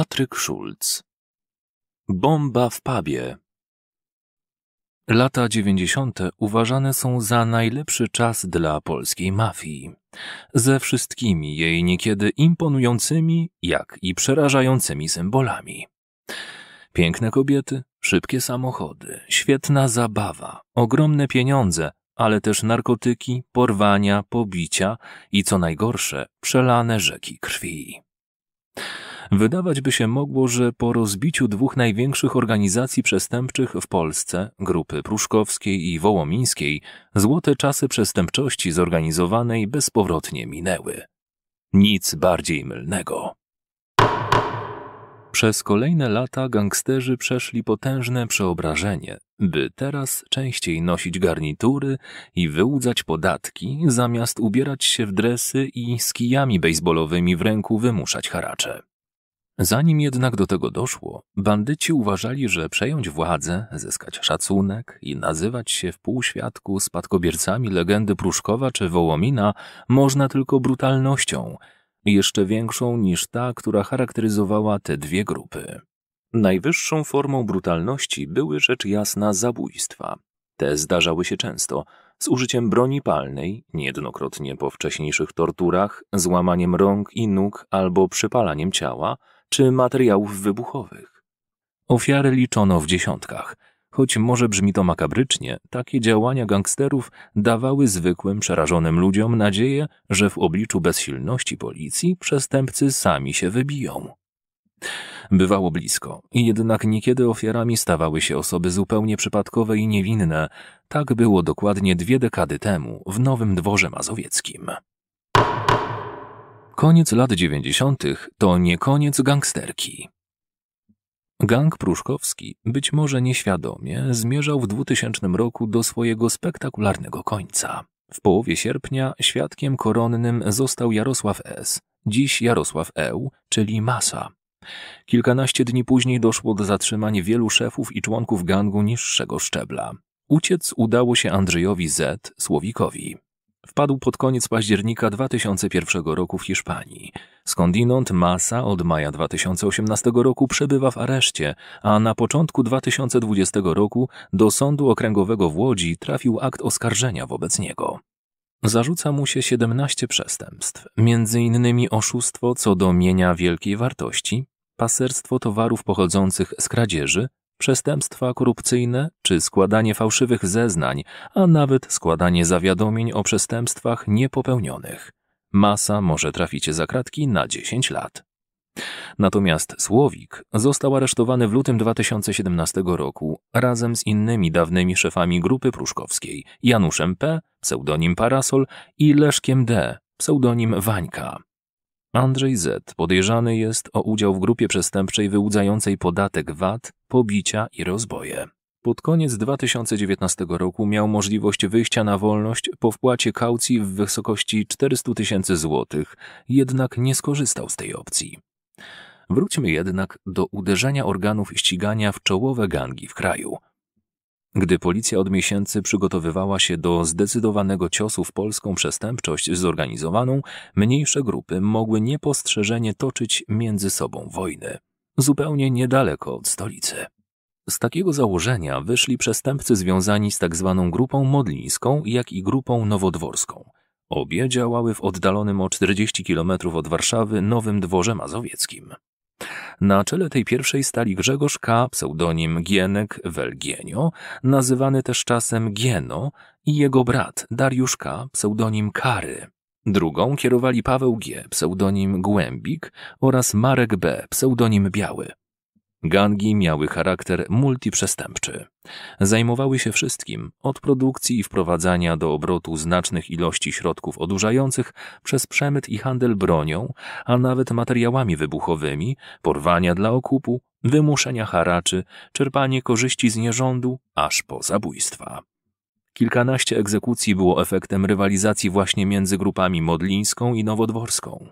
Patryk Schulz. Bomba w pubie. Lata dziewięćdziesiąte uważane są za najlepszy czas dla polskiej mafii. Ze wszystkimi jej niekiedy imponującymi, jak i przerażającymi symbolami. Piękne kobiety, szybkie samochody, świetna zabawa, ogromne pieniądze, ale też narkotyki, porwania, pobicia i co najgorsze, przelane rzeki krwi. Wydawać by się mogło, że po rozbiciu dwóch największych organizacji przestępczych w Polsce, grupy Pruszkowskiej i Wołomińskiej, złote czasy przestępczości zorganizowanej bezpowrotnie minęły. Nic bardziej mylnego. Przez kolejne lata gangsterzy przeszli potężne przeobrażenie, by teraz częściej nosić garnitury i wyłudzać podatki, zamiast ubierać się w dresy i z kijami baseballowymi w ręku wymuszać haracze. Zanim jednak do tego doszło, bandyci uważali, że przejąć władzę, zyskać szacunek i nazywać się w półświadku spadkobiercami legendy Pruszkowa czy Wołomina można tylko brutalnością, jeszcze większą niż ta, która charakteryzowała te dwie grupy. Najwyższą formą brutalności były rzecz jasna zabójstwa. Te zdarzały się często, z użyciem broni palnej, niejednokrotnie po wcześniejszych torturach, złamaniem rąk i nóg albo przypalaniem ciała, czy materiałów wybuchowych. Ofiary liczono w dziesiątkach. Choć może brzmi to makabrycznie, takie działania gangsterów dawały zwykłym, przerażonym ludziom nadzieję, że w obliczu bezsilności policji przestępcy sami się wybiją. Bywało blisko, jednak niekiedy ofiarami stawały się osoby zupełnie przypadkowe i niewinne. Tak było dokładnie dwie dekady temu w Nowym Dworze Mazowieckim. Koniec lat 90. to nie koniec gangsterki. Gang Pruszkowski, być może nieświadomie, zmierzał w 2000 roku do swojego spektakularnego końca. W połowie sierpnia świadkiem koronnym został Jarosław S., dziś Jarosław Eł, czyli Masa. Kilkanaście dni później doszło do zatrzymania wielu szefów i członków gangu niższego szczebla. Uciec udało się Andrzejowi Z., Słowikowi wpadł pod koniec października 2001 roku w Hiszpanii. Skądinąd Massa od maja 2018 roku przebywa w areszcie, a na początku 2020 roku do Sądu Okręgowego w Łodzi trafił akt oskarżenia wobec niego. Zarzuca mu się 17 przestępstw, m.in. oszustwo co do mienia wielkiej wartości, paserstwo towarów pochodzących z kradzieży, przestępstwa korupcyjne czy składanie fałszywych zeznań, a nawet składanie zawiadomień o przestępstwach niepopełnionych. Masa może trafić za kratki na 10 lat. Natomiast Słowik został aresztowany w lutym 2017 roku razem z innymi dawnymi szefami grupy pruszkowskiej, Januszem P., pseudonim Parasol i Leszkiem D., pseudonim Wańka. Andrzej Z. podejrzany jest o udział w grupie przestępczej wyłudzającej podatek VAT, pobicia i rozboje. Pod koniec 2019 roku miał możliwość wyjścia na wolność po wpłacie kaucji w wysokości 400 tysięcy złotych, jednak nie skorzystał z tej opcji. Wróćmy jednak do uderzenia organów ścigania w czołowe gangi w kraju – gdy policja od miesięcy przygotowywała się do zdecydowanego ciosu w polską przestępczość zorganizowaną, mniejsze grupy mogły niepostrzeżenie toczyć między sobą wojny, zupełnie niedaleko od stolicy. Z takiego założenia wyszli przestępcy związani z tzw. Tak grupą modlińską, jak i grupą nowodworską. Obie działały w oddalonym o 40 km od Warszawy Nowym Dworze Mazowieckim. Na czele tej pierwszej stali Grzegorz K., pseudonim Gienek Welgienio, nazywany też czasem Gieno i jego brat Dariusz K., pseudonim Kary. Drugą kierowali Paweł G., pseudonim Głębik oraz Marek B., pseudonim Biały. Gangi miały charakter multiprzestępczy. Zajmowały się wszystkim, od produkcji i wprowadzania do obrotu znacznych ilości środków odurzających, przez przemyt i handel bronią, a nawet materiałami wybuchowymi, porwania dla okupu, wymuszenia haraczy, czerpanie korzyści z nierządu, aż po zabójstwa. Kilkanaście egzekucji było efektem rywalizacji właśnie między grupami modlińską i nowodworską.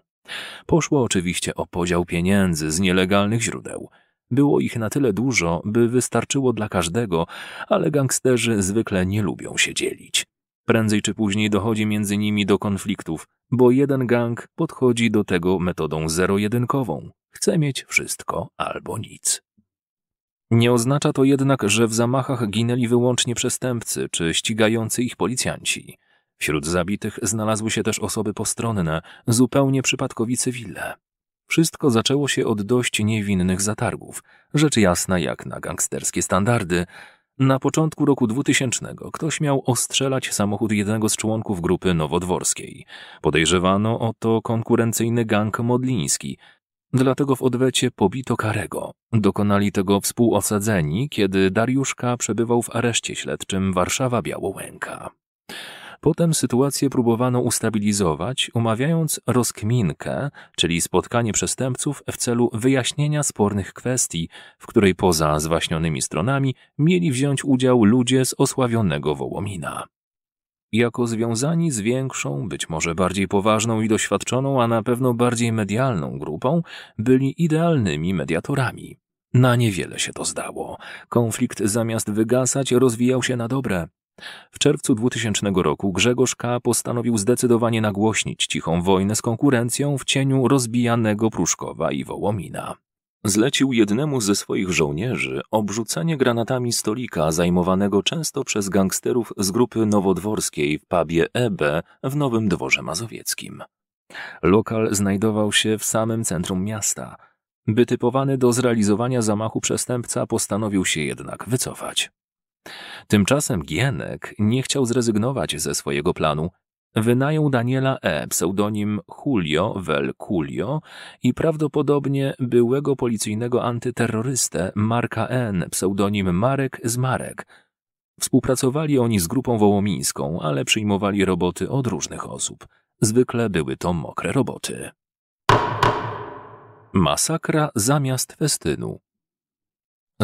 Poszło oczywiście o podział pieniędzy z nielegalnych źródeł – było ich na tyle dużo, by wystarczyło dla każdego, ale gangsterzy zwykle nie lubią się dzielić. Prędzej czy później dochodzi między nimi do konfliktów, bo jeden gang podchodzi do tego metodą zero-jedynkową. Chce mieć wszystko albo nic. Nie oznacza to jednak, że w zamachach ginęli wyłącznie przestępcy czy ścigający ich policjanci. Wśród zabitych znalazły się też osoby postronne, zupełnie przypadkowi cywile. Wszystko zaczęło się od dość niewinnych zatargów, rzecz jasna jak na gangsterskie standardy. Na początku roku 2000 ktoś miał ostrzelać samochód jednego z członków grupy nowodworskiej. Podejrzewano o to konkurencyjny gang modliński, Dlatego w odwecie pobito Karego. Dokonali tego współosadzeni, kiedy Dariuszka przebywał w areszcie śledczym Warszawa-Białołęka. Potem sytuację próbowano ustabilizować, umawiając rozkminkę, czyli spotkanie przestępców w celu wyjaśnienia spornych kwestii, w której poza zwaśnionymi stronami mieli wziąć udział ludzie z osławionego Wołomina jako związani z większą, być może bardziej poważną i doświadczoną, a na pewno bardziej medialną grupą, byli idealnymi mediatorami. Na niewiele się to zdało. Konflikt zamiast wygasać rozwijał się na dobre. W czerwcu 2000 roku Grzegorz K. postanowił zdecydowanie nagłośnić cichą wojnę z konkurencją w cieniu rozbijanego Pruszkowa i Wołomina. Zlecił jednemu ze swoich żołnierzy obrzucenie granatami stolika zajmowanego często przez gangsterów z grupy nowodworskiej w pubie EB w Nowym Dworze Mazowieckim. Lokal znajdował się w samym centrum miasta. Bytypowany do zrealizowania zamachu przestępca postanowił się jednak wycofać. Tymczasem Gienek nie chciał zrezygnować ze swojego planu. Wynajął Daniela E., pseudonim Julio Vel Julio i prawdopodobnie byłego policyjnego antyterrorystę Marka N., pseudonim Marek z Marek. Współpracowali oni z grupą wołomińską, ale przyjmowali roboty od różnych osób. Zwykle były to mokre roboty. Masakra zamiast festynu.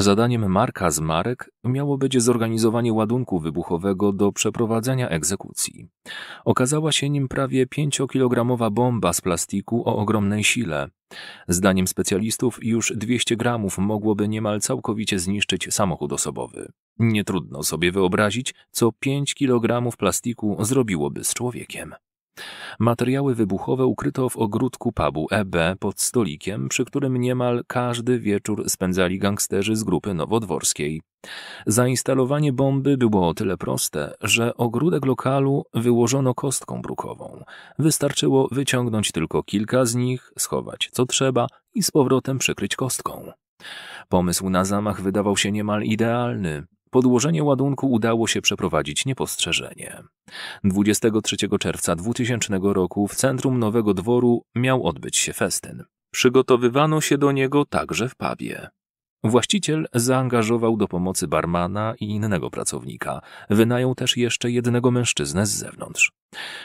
Zadaniem Marka z Marek miało być zorganizowanie ładunku wybuchowego do przeprowadzenia egzekucji. Okazała się nim prawie 5-kilogramowa bomba z plastiku o ogromnej sile. Zdaniem specjalistów już 200 gramów mogłoby niemal całkowicie zniszczyć samochód osobowy. Nie trudno sobie wyobrazić, co 5 kilogramów plastiku zrobiłoby z człowiekiem. Materiały wybuchowe ukryto w ogródku pubu EB pod stolikiem, przy którym niemal każdy wieczór spędzali gangsterzy z grupy nowodworskiej. Zainstalowanie bomby było o tyle proste, że ogródek lokalu wyłożono kostką brukową. Wystarczyło wyciągnąć tylko kilka z nich, schować co trzeba i z powrotem przykryć kostką. Pomysł na zamach wydawał się niemal idealny. Podłożenie ładunku udało się przeprowadzić niepostrzeżenie. 23 czerwca 2000 roku w centrum Nowego Dworu miał odbyć się festyn. Przygotowywano się do niego także w pubie. Właściciel zaangażował do pomocy barmana i innego pracownika. Wynajął też jeszcze jednego mężczyznę z zewnątrz.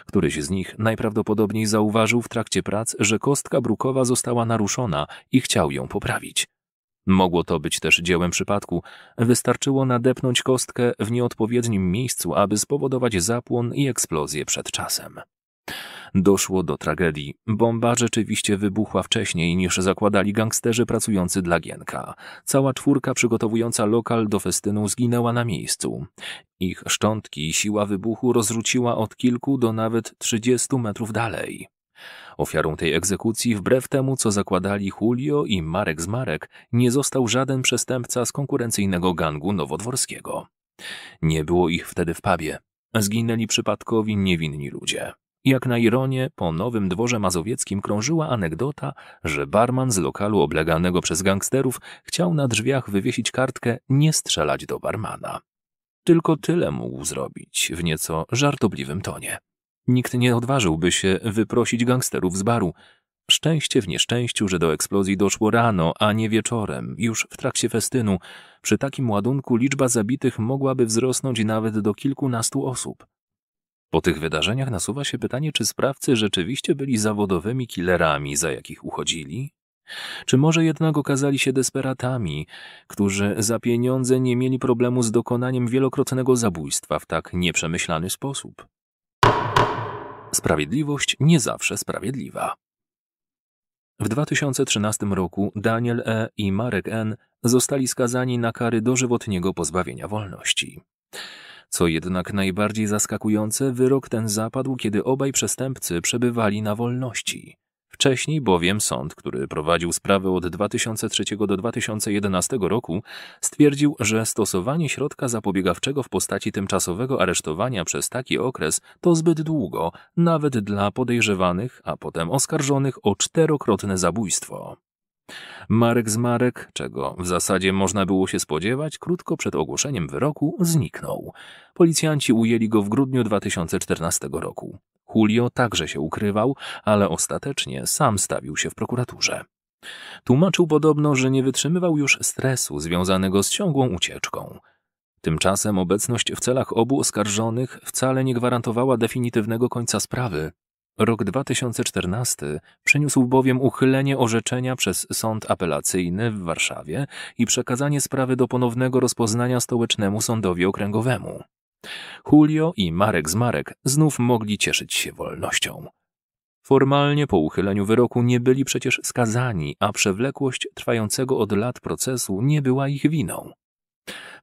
Któryś z nich najprawdopodobniej zauważył w trakcie prac, że kostka brukowa została naruszona i chciał ją poprawić. Mogło to być też dziełem przypadku. Wystarczyło nadepnąć kostkę w nieodpowiednim miejscu, aby spowodować zapłon i eksplozję przed czasem. Doszło do tragedii. Bomba rzeczywiście wybuchła wcześniej niż zakładali gangsterzy pracujący dla Gienka. Cała czwórka przygotowująca lokal do festynu zginęła na miejscu. Ich szczątki i siła wybuchu rozrzuciła od kilku do nawet trzydziestu metrów dalej. Ofiarą tej egzekucji, wbrew temu co zakładali Julio i Marek z Marek, nie został żaden przestępca z konkurencyjnego gangu nowodworskiego. Nie było ich wtedy w pubie. Zginęli przypadkowi niewinni ludzie. Jak na ironię, po Nowym Dworze Mazowieckim krążyła anegdota, że barman z lokalu obleganego przez gangsterów chciał na drzwiach wywiesić kartkę nie strzelać do barmana. Tylko tyle mógł zrobić w nieco żartobliwym tonie. Nikt nie odważyłby się wyprosić gangsterów z baru. Szczęście w nieszczęściu, że do eksplozji doszło rano, a nie wieczorem, już w trakcie festynu. Przy takim ładunku liczba zabitych mogłaby wzrosnąć nawet do kilkunastu osób. Po tych wydarzeniach nasuwa się pytanie, czy sprawcy rzeczywiście byli zawodowymi killerami, za jakich uchodzili? Czy może jednak okazali się desperatami, którzy za pieniądze nie mieli problemu z dokonaniem wielokrotnego zabójstwa w tak nieprzemyślany sposób? Sprawiedliwość nie zawsze sprawiedliwa. W 2013 roku Daniel E. i Marek N. zostali skazani na kary dożywotniego pozbawienia wolności. Co jednak najbardziej zaskakujące, wyrok ten zapadł, kiedy obaj przestępcy przebywali na wolności. Wcześniej bowiem sąd, który prowadził sprawę od 2003 do 2011 roku, stwierdził, że stosowanie środka zapobiegawczego w postaci tymczasowego aresztowania przez taki okres to zbyt długo, nawet dla podejrzewanych, a potem oskarżonych o czterokrotne zabójstwo. Marek z Marek, czego w zasadzie można było się spodziewać, krótko przed ogłoszeniem wyroku zniknął. Policjanci ujęli go w grudniu 2014 roku. Julio także się ukrywał, ale ostatecznie sam stawił się w prokuraturze. Tłumaczył podobno, że nie wytrzymywał już stresu związanego z ciągłą ucieczką. Tymczasem obecność w celach obu oskarżonych wcale nie gwarantowała definitywnego końca sprawy. Rok 2014 przyniósł bowiem uchylenie orzeczenia przez sąd apelacyjny w Warszawie i przekazanie sprawy do ponownego rozpoznania stołecznemu sądowi okręgowemu. Julio i Marek z Marek znów mogli cieszyć się wolnością. Formalnie po uchyleniu wyroku nie byli przecież skazani, a przewlekłość trwającego od lat procesu nie była ich winą.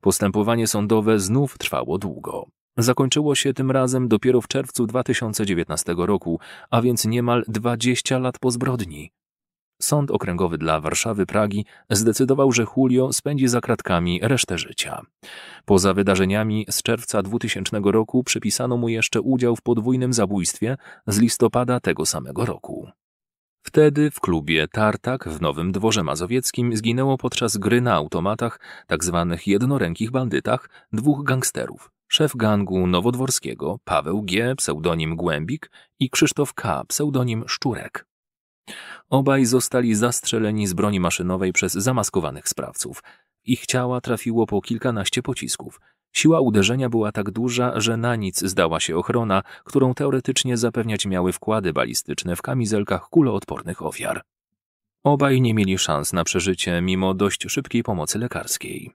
Postępowanie sądowe znów trwało długo. Zakończyło się tym razem dopiero w czerwcu 2019 roku, a więc niemal 20 lat po zbrodni. Sąd Okręgowy dla Warszawy Pragi zdecydował, że Julio spędzi za kratkami resztę życia. Poza wydarzeniami z czerwca 2000 roku przypisano mu jeszcze udział w podwójnym zabójstwie z listopada tego samego roku. Wtedy w klubie Tartak w Nowym Dworze Mazowieckim zginęło podczas gry na automatach, tzw. Tak jednorękich bandytach, dwóch gangsterów. Szef gangu nowodworskiego Paweł G., pseudonim Głębik i Krzysztof K., pseudonim Szczurek. Obaj zostali zastrzeleni z broni maszynowej przez zamaskowanych sprawców. Ich ciała trafiło po kilkanaście pocisków. Siła uderzenia była tak duża, że na nic zdała się ochrona, którą teoretycznie zapewniać miały wkłady balistyczne w kamizelkach kuloodpornych ofiar. Obaj nie mieli szans na przeżycie, mimo dość szybkiej pomocy lekarskiej.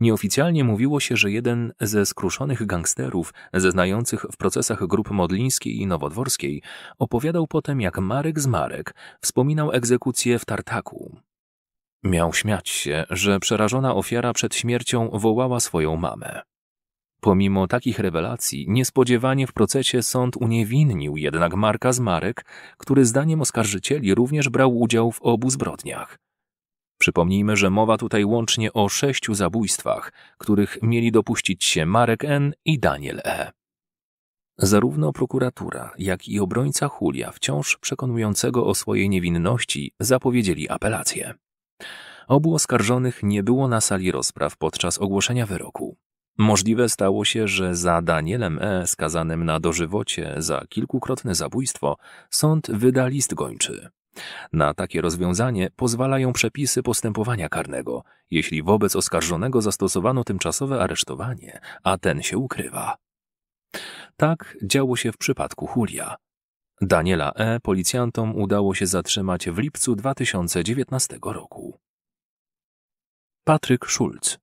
Nieoficjalnie mówiło się, że jeden ze skruszonych gangsterów, zeznających w procesach grup modlińskiej i nowodworskiej, opowiadał potem, jak Marek z Marek wspominał egzekucję w Tartaku. Miał śmiać się, że przerażona ofiara przed śmiercią wołała swoją mamę. Pomimo takich rewelacji, niespodziewanie w procesie sąd uniewinnił jednak Marka Zmarek, który zdaniem oskarżycieli również brał udział w obu zbrodniach. Przypomnijmy, że mowa tutaj łącznie o sześciu zabójstwach, których mieli dopuścić się Marek N. i Daniel E. Zarówno prokuratura, jak i obrońca Julia, wciąż przekonującego o swojej niewinności, zapowiedzieli apelację. Obu oskarżonych nie było na sali rozpraw podczas ogłoszenia wyroku. Możliwe stało się, że za Danielem E. skazanym na dożywocie za kilkukrotne zabójstwo sąd wyda list gończy. Na takie rozwiązanie pozwalają przepisy postępowania karnego, jeśli wobec oskarżonego zastosowano tymczasowe aresztowanie, a ten się ukrywa. Tak działo się w przypadku Julia. Daniela E. policjantom udało się zatrzymać w lipcu 2019 roku. Patryk Schulz